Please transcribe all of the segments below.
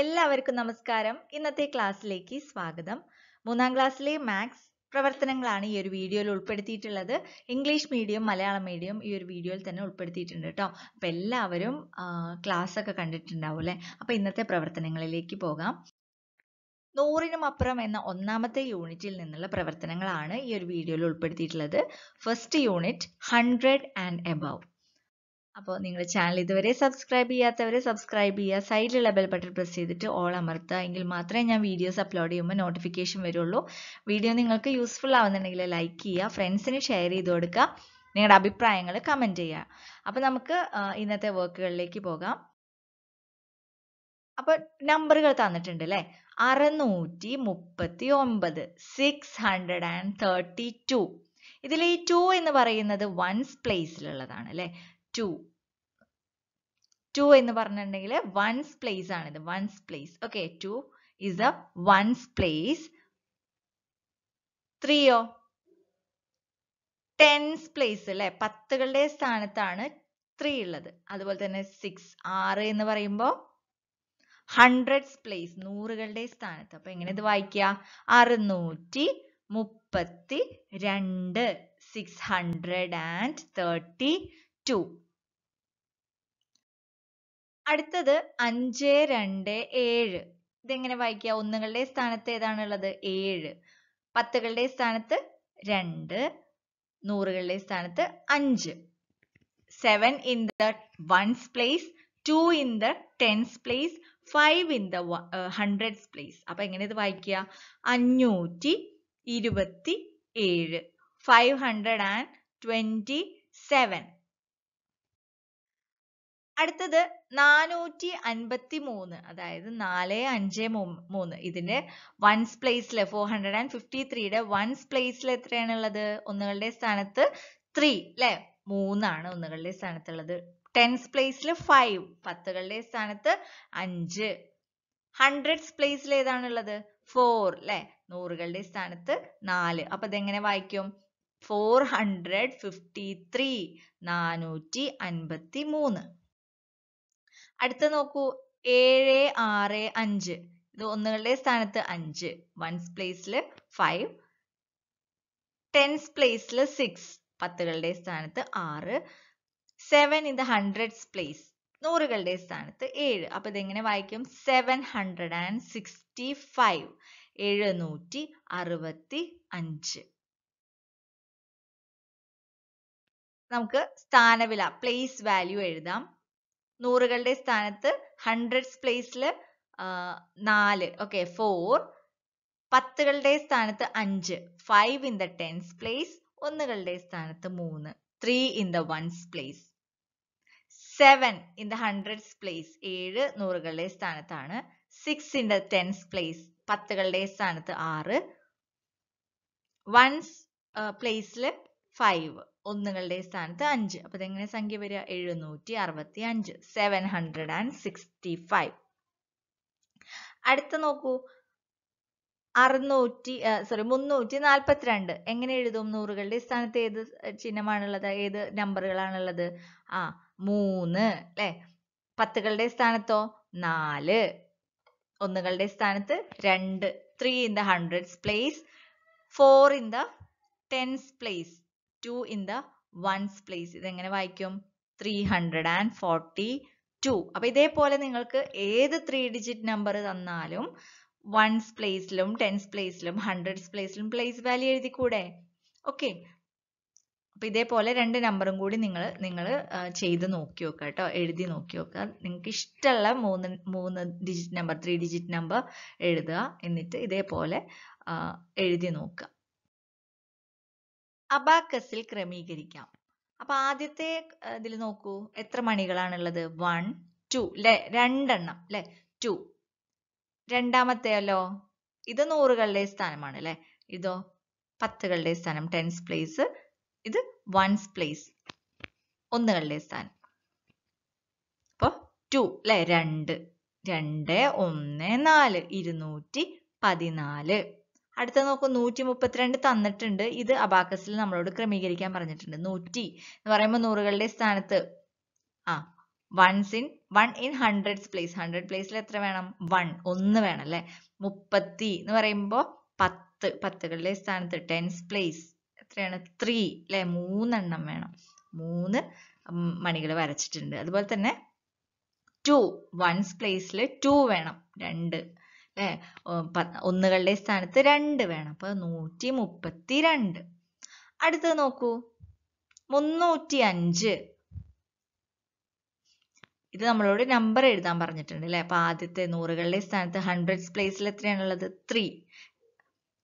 എല്ലാവർക്കും നമസ്കാരം ഇന്നത്തെ ക്ലാസ്സിലേക്ക് സ്വാഗതം മൂന്നാം ക്ലാസ്സിലെ മാത്സ് പ്രവർത്തനങ്ങളാണ് ഈ ഒരു വീഡിയോയിൽ ഉൾപ്പെടുത്തിയിട്ടുള്ളത് ഇംഗ്ലീഷ് മീഡിയം മലയാളം മീഡിയം ഈ ഒരു വീഡിയോയിൽ തന്നെ ഉൾപ്പെടുത്തിയിട്ടുണ്ട് കേട്ടോ അപ്പം എല്ലാവരും ക്ലാസ് ഒക്കെ കണ്ടിട്ടുണ്ടാവും അല്ലേ അപ്പം ഇന്നത്തെ പ്രവർത്തനങ്ങളിലേക്ക് പോകാം നൂറിനും അപ്പുറം എന്ന ഒന്നാമത്തെ യൂണിറ്റിൽ നിന്നുള്ള പ്രവർത്തനങ്ങളാണ് ഈ ഒരു വീഡിയോയിൽ ഉൾപ്പെടുത്തിയിട്ടുള്ളത് first unit hundred and above അപ്പോൾ നിങ്ങളുടെ ചാനൽ ഇതുവരെ സബ്സ്ക്രൈബ് ചെയ്യാത്തവരെ സബ്സ്ക്രൈബ് ചെയ്യുക സൈഡിലുള്ള ബെൽ ബട്ടൺ പ്രസ് ചെയ്തിട്ട് ഓൾ അമർത്തുക എങ്കിൽ മാത്രമേ ഞാൻ വീഡിയോസ് അപ്ലോഡ് ചെയ്യുമ്പോൾ നോട്ടിഫിക്കേഷൻ വരുള്ളൂ വീഡിയോ നിങ്ങൾക്ക് യൂസ്ഫുൾ ആവുന്നുണ്ടെങ്കിൽ ലൈക്ക് ചെയ്യുക ഫ്രണ്ട്സിന് ഷെയർ ചെയ്ത് കൊടുക്കുക നിങ്ങളുടെ അഭിപ്രായങ്ങൾ കമൻറ്റ് ചെയ്യുക അപ്പോൾ നമുക്ക് ഇന്നത്തെ വർക്കുകളിലേക്ക് പോകാം അപ്പോൾ നമ്പറുകൾ തന്നിട്ടുണ്ട് അല്ലേ അറുന്നൂറ്റി മുപ്പത്തി ഒമ്പത് six hundred and thirty two ഇതിൽ ഈ ടു എന്ന് പറയുന്നത് വൺസ് പ്ലേസിലുള്ളതാണ് അല്ലേ ടു ടു എന്ന് പറഞ്ഞിട്ടുണ്ടെങ്കിൽ വൺസ് പ്ലേസ് ആണിത് ones place okay two is a ones place ത്രീയോ ടെൻസ് പ്ലേസ് അല്ലെ പത്തുകളുടെ സ്ഥാനത്താണ് ത്രീ ഉള്ളത് അതുപോലെ തന്നെ സിക്സ് ആറ് എന്ന് പറയുമ്പോ ഹൺഡ്രഡ്സ് പ്ലേസ് നൂറുകളുടെ സ്ഥാനത്ത് അപ്പൊ എങ്ങനെ ഇത് വായിക്കുക അറുന്നൂറ്റി മുപ്പത്തി രണ്ട് six hundred and thirty two അടുത്തത് അഞ്ച് രണ്ട് ഏഴ് ഇതെങ്ങനെ വായിക്കുക ഒന്നുകളുടെ സ്ഥാനത്ത് ഏതാണുള്ളത് ഏഴ് പത്തുകളുടെ സ്ഥാനത്ത് രണ്ട് നൂറുകളുടെ സ്ഥാനത്ത് അഞ്ച് seven in the ones place two in the tens place five in the hundreds place അപ്പൊ എങ്ങനെ ഇത് വായിക്കുക അഞ്ഞൂറ്റി ഇരുപത്തി ഏഴ് five hundred and twenty seven അടുത്തത് നാനൂറ്റി അൻപത്തി മൂന്ന് അതായത് നാല് അഞ്ച് മൂന്ന് ഇതിന്റെ വൺസ് പ്ലേസിൽ ഫോർ ഹൺഡ്രഡ് ആൻഡ് ഫിഫ്റ്റി ത്രീയുടെ വൺസ് പ്ലേസിൽ എത്രയാണുള്ളത് ഒന്നുകളുടെ സ്ഥാനത്ത് ത്രീ അല്ലെ മൂന്നാണ് ഒന്നുകളുടെ സ്ഥാനത്തുള്ളത് ടെൻസ് പ്ലേസിൽ ഫൈവ് പത്തുകളുടെ സ്ഥാനത്ത് അഞ്ച് ഹൺഡ്രഡ്സ് പ്ലേസിൽ ഏതാണുള്ളത് ഫോർ അല്ലെ നൂറുകളുടെ സ്ഥാനത്ത് നാല് അപ്പൊ ഇതെങ്ങനെ വായിക്കും ഫോർ ഹൺഡ്രഡ് ഫിഫ്റ്റി ത്രീ നാനൂറ്റി അൻപത്തി മൂന്ന് അടുത്ത നോക്കൂ ഏഴ് ആറ് അഞ്ച് ഇത് ഒന്നുകളുടെ സ്ഥാനത്ത് അഞ്ച് വൺസ് പ്ലേസിൽ ഫൈവ് ടെൻസ് പ്ലേസിൽ സിക്സ് പത്തുകളുടെ സ്ഥാനത്ത് ആറ് seven in the hundreds place നൂറുകളുടെ സ്ഥാനത്ത് ഏഴ് അപ്പൊ ഇതെങ്ങനെ വായിക്കും seven hundred and sixty five എഴുന്നൂറ്റി അറുപത്തി അഞ്ച് നമുക്ക് സ്ഥാനവില പ്ലേസ് വാല്യൂ എഴുതാം നൂറുകളുടെ സ്ഥാനത്ത് ഹൺഡ്രഡ്സ് പ്ലേസിൽ നാല് ഓക്കെ ഫോർ പത്തുകളുടെ സ്ഥാനത്ത് അഞ്ച് five in the tens place ഒന്നുകളുടെ സ്ഥാനത്ത് മൂന്ന് three in the ones place seven in the hundreds place ഏഴ് നൂറുകളുടെ സ്ഥാനത്താണ് six in the tens place പത്തുകളുടെ സ്ഥാനത്ത് ആറ് വൺസ് പ്ലേസിൽ ഫൈവ് ഒന്നുകളുടെ സ്ഥാനത്ത് അഞ്ച് അപ്പൊ ഇതെങ്ങനെ സംഖ്യ വരിക എഴുന്നൂറ്റി അറുപത്തി അഞ്ച് seven hundred and sixty five അടുത്ത നോക്കൂ അറുന്നൂറ്റി സോറി മുന്നൂറ്റി നാൽപ്പത്തിരണ്ട് എങ്ങനെ എഴുതും നൂറുകളുടെ സ്ഥാനത്ത് ഏത് ചിഹ്നമാണുള്ളത് ഏത് നമ്പറുകളാണുള്ളത് ആ മൂന്ന് അല്ലേ പത്തുകളുടെ സ്ഥാനത്തോ നാല് ഒന്നുകളുടെ സ്ഥാനത്ത് രണ്ട് three in the hundreds place four in the tens place two in the ones place ഇതെങ്ങനെ വായിക്കും three hundred and forty two അപ്പൊ ഇതേപോലെ നിങ്ങൾക്ക് ഏത് ത്രീ ഡിജിറ്റ് നമ്പർ തന്നാലും വൺസ് പ്ലേസിലും ടെൻസ് പ്ലേസിലും ഹൺഡ്രഡ്സ് പ്ലേസിലും പ്ലേസ് വാല്യൂ എഴുതിക്കൂടെ ഓക്കെ അപ്പൊ ഇതേപോലെ രണ്ട് നമ്പറും കൂടി നിങ്ങൾ നിങ്ങൾ ചെയ്ത് നോക്കി നോക്കുക കേട്ടോ എഴുതി നോക്കി നോക്കുക നിങ്ങൾക്ക് ഇഷ്ടമുള്ള മൂന്ന് മൂന്ന് digit number three digit number എഴുതുക എന്നിട്ട് ഇതേപോലെ എഴുതി നോക്കുക അബാക്കസിൽ ക്രമീകരിക്കാം അപ്പൊ ആദ്യത്തെ ഇതിൽ നോക്കൂ എത്ര മണികളാണുള്ളത് വൺ ടു ലെ രണ്ടെണ്ണം ലെ ടു അല്ലോ ഇത് നൂറുകളുടെ സ്ഥാനമാണ് അല്ലെ ഇതോ പത്തുകളുടെ സ്ഥാനം ടെൻസ് പ്ലേസ് ഇത് വൺസ് പ്ലേസ് ഒന്നുകളുടെ സ്ഥാനം അപ്പൊ ടു അല്ലെ രണ്ട് രണ്ട് ഒന്ന് നാല് ഇരുന്നൂറ്റി പതിനാല് അടുത്ത നോക്കൂ നൂറ്റി മുപ്പത്തിരണ്ട് തന്നിട്ടുണ്ട് ഇത് അബാക്കസിൽ നമ്മളോട് ക്രമീകരിക്കാൻ പറഞ്ഞിട്ടുണ്ട് നൂറ്റി എന്ന് പറയുമ്പോൾ നൂറുകളുടെ സ്ഥാനത്ത് ആ ones in one in hundreds place hundred പ്ലേസിൽ എത്ര വേണം വൺ ഒന്ന് വേണം അല്ലെ മുപ്പത്തി എന്ന് പറയുമ്പോൾ പത്ത് പത്തുകളുടെ സ്ഥാനത്ത് ടെൻസ് പ്ലേസ് എത്രയാണ് ത്രീ അല്ലെ മൂന്നെണ്ണം വേണം മൂന്ന് മണികൾ വരച്ചിട്ടുണ്ട് അതുപോലെ തന്നെ ടു വൺസ് പ്ലേസിൽ ടു വേണം രണ്ട് അല്ലേ ഒന്നുകളുടെ സ്ഥാനത്ത് രണ്ട് വേണം അപ്പൊ നൂറ്റി മുപ്പത്തി രണ്ട് അടുത്തത് നോക്കൂ മുന്നൂറ്റി അഞ്ച് ഇത് നമ്മളോട് നമ്പർ എഴുതാൻ പറഞ്ഞിട്ടുണ്ട് അല്ലേ അപ്പൊ ആദ്യത്തെ നൂറുകളുടെ സ്ഥാനത്ത് ഹൺഡ്രഡ്സ് പ്ലേസിൽ എത്രയാണുള്ളത് ത്രീ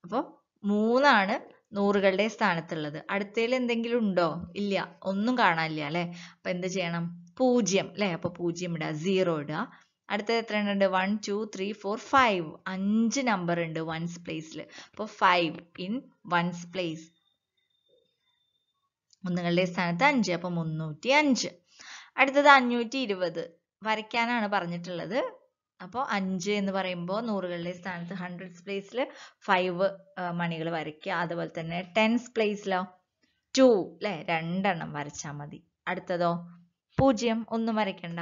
അപ്പോൾ മൂന്നാണ് നൂറുകളുടെ സ്ഥാനത്തുള്ളത് അടുത്തതിൽ എന്തെങ്കിലും ഉണ്ടോ ഇല്ല ഒന്നും കാണാനില്ല അല്ലേ അപ്പൊ എന്ത് ചെയ്യണം പൂജ്യം ല്ലേ അപ്പൊ പൂജ്യം ഇടുക സീറോ ഇടുക അടുത്തത് എത്ര എണ്ണമുണ്ട് one two three four five അഞ്ച് നമ്പർ ഉണ്ട് വൺസ് പ്ലേസിൽ അപ്പോൾ ഫൈവ് ഇൻ വൺസ് പ്ലേസ് ഒന്നുകളുടെ സ്ഥാനത്ത് അഞ്ച് അപ്പോൾ മുന്നൂറ്റി അഞ്ച് അടുത്തത് അഞ്ഞൂറ്റി ഇരുപത് വരയ്ക്കാനാണ് പറഞ്ഞിട്ടുള്ളത് അപ്പോൾ അഞ്ച് എന്ന് പറയുമ്പോൾ നൂറുകളുടെ സ്ഥാനത്ത് ഹൺഡ്രഡ്സ് പ്ലേസിൽ ഫൈവ് മണികൾ വരയ്ക്കുക അതുപോലെ തന്നെ ടെൻസ് പ്ലേസിലോ ടു അല്ലേ രണ്ടെണ്ണം വരച്ചാൽ മതി അടുത്തതോ പൂജ്യം ഒന്നും വരയ്ക്കണ്ട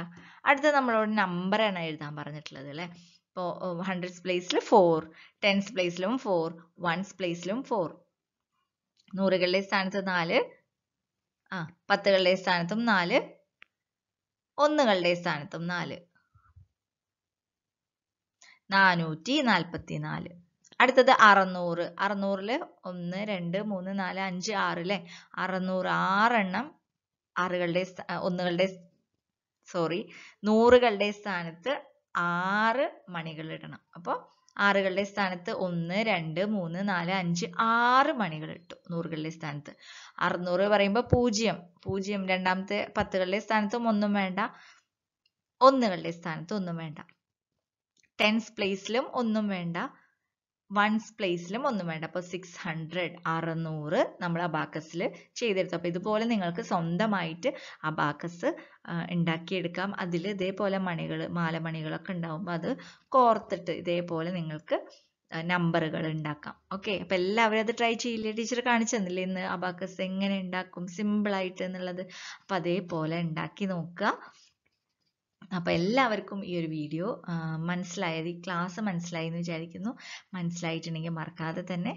അടുത്ത നമ്മളോട് നമ്പർ ആണ് എഴുതാൻ പറഞ്ഞിട്ടുള്ളത് അല്ലെ ഇപ്പോൾ ഹൺഡ്രഡ് പ്ലേസിൽ ഫോർ ടെൻസ് പ്ലേസിലും ഫോർ വൺസ് പ്ലേസിലും ഫോർ നൂറുകളുടെ സ്ഥാനത്ത് നാല് ആ പത്തുകളുടെ സ്ഥാനത്തും നാല് ഒന്നുകളുടെ സ്ഥാനത്തും നാല് നാനൂറ്റി നാൽപ്പത്തി നാല് അടുത്തത് അറുന്നൂറ് അറുന്നൂറില് ഒന്ന് രണ്ട് മൂന്ന് നാല് അഞ്ച് ആറ് അല്ലെ അറുന്നൂറ് ആറെണ്ണം ആറുകളുടെ ഒന്നുകളുടെ സോറി നൂറുകളുടെ സ്ഥാനത്ത് ആറ് മണികൾ ഇടണം അപ്പോൾ ആറുകളുടെ സ്ഥാനത്ത് ഒന്ന് രണ്ട് മൂന്ന് നാല് അഞ്ച് ആറ് മണികൾ ഇട്ടു നൂറുകളുടെ സ്ഥാനത്ത് അറുന്നൂറ് പറയുമ്പോൾ പൂജ്യം പൂജ്യം രണ്ടാമത്തെ പത്തുകളുടെ സ്ഥാനത്തും ഒന്നും വേണ്ട ഒന്നുകളുടെ സ്ഥാനത്ത് ഒന്നും വേണ്ട ടെൻസ് പ്ലേസിലും ഒന്നും വേണ്ട വൺസ് പ്ലേസിലും ഒന്നും വേണ്ട അപ്പോൾ സിക്സ് ഹൺഡ്രഡ് അറുന്നൂറ് നമ്മൾ അബാക്കസിൽ ചെയ്തെടുത്തു അപ്പോൾ ഇതുപോലെ നിങ്ങൾക്ക് സ്വന്തമായിട്ട് അബാക്കസ് ഉണ്ടാക്കിയെടുക്കാം അതിൽ ഇതേപോലെ മണികൾ മാലമണികളൊക്കെ ഉണ്ടാകുമ്പോൾ അത് കോർത്തിട്ട് ഇതേപോലെ നിങ്ങൾക്ക് നമ്പറുകൾ ഉണ്ടാക്കാം ഓക്കെ അപ്പം എല്ലാവരും അത് ട്രൈ ചെയ്യില്ലേ ടീച്ചർ കാണിച്ചു തന്നില്ലേ ഇന്ന് അബാക്കസ് എങ്ങനെ ഉണ്ടാക്കും സിമ്പിളായിട്ട് എന്നുള്ളത് അപ്പം അതേപോലെ ഉണ്ടാക്കി നോക്കുക അപ്പോൾ എല്ലാവർക്കും ഈ ഒരു വീഡിയോ മനസ്സിലായത് ഈ ക്ലാസ് മനസ്സിലായി എന്ന് വിചാരിക്കുന്നു മനസ്സിലായിട്ടുണ്ടെങ്കിൽ മറക്കാതെ തന്നെ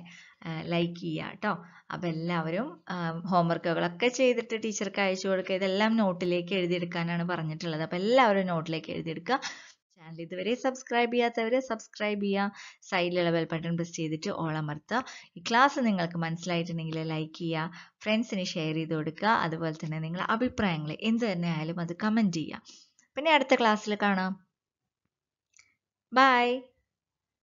ലൈക്ക് ചെയ്യുക കേട്ടോ അപ്പോൾ എല്ലാവരും ഹോംവർക്കുകളൊക്കെ ചെയ്തിട്ട് ടീച്ചർക്ക് അയച്ചു കൊടുക്കുക ഇതെല്ലാം നോട്ടിലേക്ക് എഴുതിയെടുക്കാനാണ് പറഞ്ഞിട്ടുള്ളത് അപ്പോൾ എല്ലാവരും നോട്ടിലേക്ക് എഴുതിയെടുക്കുക ചാനൽ ഇതുവരെ സബ്സ്ക്രൈബ് ചെയ്യാത്തവരെ സബ്സ്ക്രൈബ് ചെയ്യുക സൈഡിലുള്ള ബെൽ ബട്ടൺ പ്രസ് ചെയ്തിട്ട് ഓൾ അമർത്തുക ഈ ക്ലാസ് നിങ്ങൾക്ക് മനസ്സിലായിട്ടുണ്ടെങ്കിൽ ലൈക്ക് ചെയ്യുക ഫ്രണ്ട്സിന് ഷെയർ ചെയ്ത് കൊടുക്കുക അതുപോലെ തന്നെ നിങ്ങളുടെ അഭിപ്രായങ്ങൾ എന്ത് തന്നെ ആയാലും അത് കമൻറ്റ് ചെയ്യുക പിന്നെ അടുത്ത ക്ലാസ്സിൽ കാണാം ബൈ